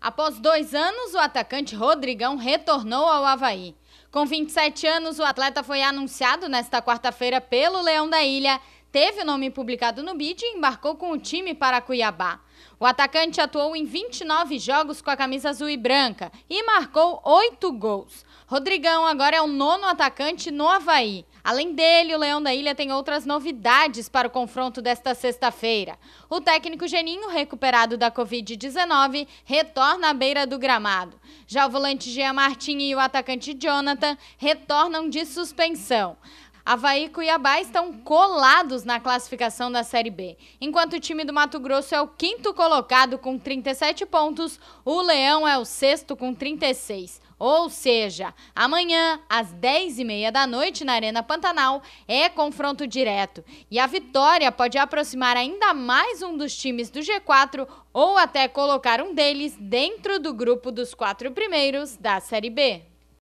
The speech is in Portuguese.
Após dois anos, o atacante Rodrigão retornou ao Havaí. Com 27 anos, o atleta foi anunciado nesta quarta-feira pelo Leão da Ilha teve o nome publicado no bid e embarcou com o time para Cuiabá. O atacante atuou em 29 jogos com a camisa azul e branca e marcou oito gols. Rodrigão agora é o nono atacante no Havaí. Além dele, o Leão da Ilha tem outras novidades para o confronto desta sexta-feira. O técnico Geninho, recuperado da Covid-19, retorna à beira do gramado. Já o volante Jean Martin e o atacante Jonathan retornam de suspensão. Havaí e Cuiabá estão colados na classificação da Série B. Enquanto o time do Mato Grosso é o quinto colocado com 37 pontos, o Leão é o sexto com 36. Ou seja, amanhã, às 10h30 da noite, na Arena Pantanal, é confronto direto. E a vitória pode aproximar ainda mais um dos times do G4 ou até colocar um deles dentro do grupo dos quatro primeiros da Série B.